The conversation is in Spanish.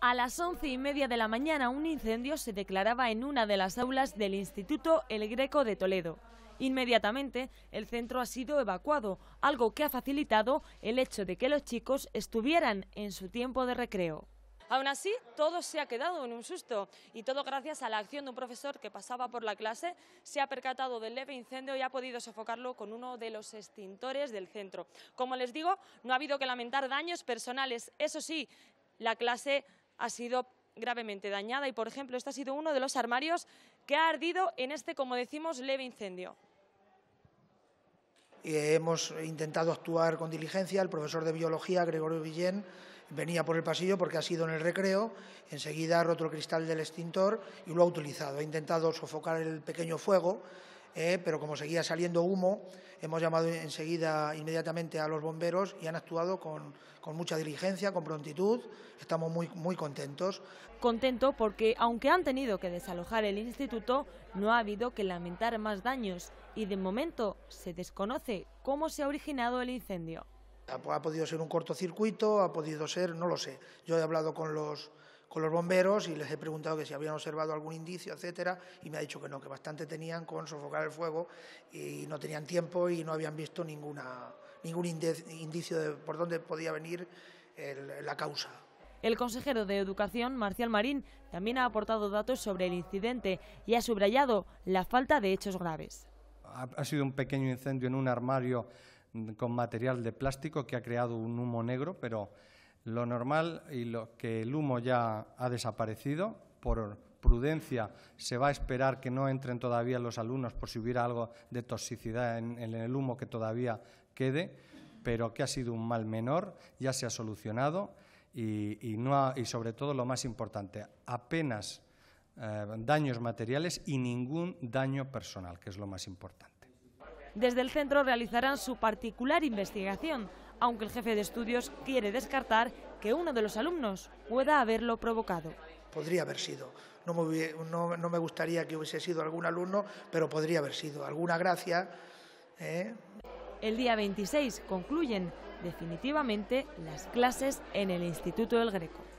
A las once y media de la mañana un incendio se declaraba en una de las aulas del Instituto El Greco de Toledo. Inmediatamente el centro ha sido evacuado, algo que ha facilitado el hecho de que los chicos estuvieran en su tiempo de recreo. Aún así, todo se ha quedado en un susto y todo gracias a la acción de un profesor que pasaba por la clase, se ha percatado del leve incendio y ha podido sofocarlo con uno de los extintores del centro. Como les digo, no ha habido que lamentar daños personales, eso sí, la clase ha sido gravemente dañada y, por ejemplo, este ha sido uno de los armarios que ha ardido en este, como decimos, leve incendio. hemos intentado actuar con diligencia. El profesor de biología, Gregorio Villén, venía por el pasillo porque ha sido en el recreo, enseguida ha roto el cristal del extintor y lo ha utilizado. Ha intentado sofocar el pequeño fuego eh, pero como seguía saliendo humo, hemos llamado enseguida, inmediatamente a los bomberos y han actuado con, mucha diligencia, con prontitud. Estamos muy, contentos. Contento porque, aunque han tenido que desalojar el instituto, no ha habido que lamentar más daños y de momento se desconoce cómo se ha originado el incendio. ha podido ser un cortocircuito, ha podido ser, no lo sé. Yo he hablado con los con los bomberos y les he preguntado que si habían observado algún indicio, etcétera, y me ha dicho que no, que bastante tenían con sofocar el fuego y no tenían tiempo y no habían visto ninguna, ningún indicio de por dónde podía venir la causa. El consejero de Educación, Marcial Marín, también ha aportado datos sobre el incidente y ha subrayado la falta de hechos graves. Ha sido un pequeño incendio en un armario con material de plástico que ha creado un humo negro, pero lo normal y lo que el humo ya ha desaparecido por prudencia se va a esperar que no entren todavía los alumnos por si hubiera algo de toxicidad en, el humo que todavía quede, pero que ha sido un mal menor, ya se ha solucionado y, sobre todo lo más importante, apenas eh, daños materiales y ningún daño personal, que es lo más importante. Desde el centro realizarán su particular investigación aunque el jefe de estudios quiere descartar que uno de los alumnos pueda haberlo provocado. Podría haber sido. No me, gustaría que hubiese sido algún alumno, pero podría haber sido. Alguna gracia. ¿eh? El día 26 concluyen definitivamente las clases en el Instituto del Greco.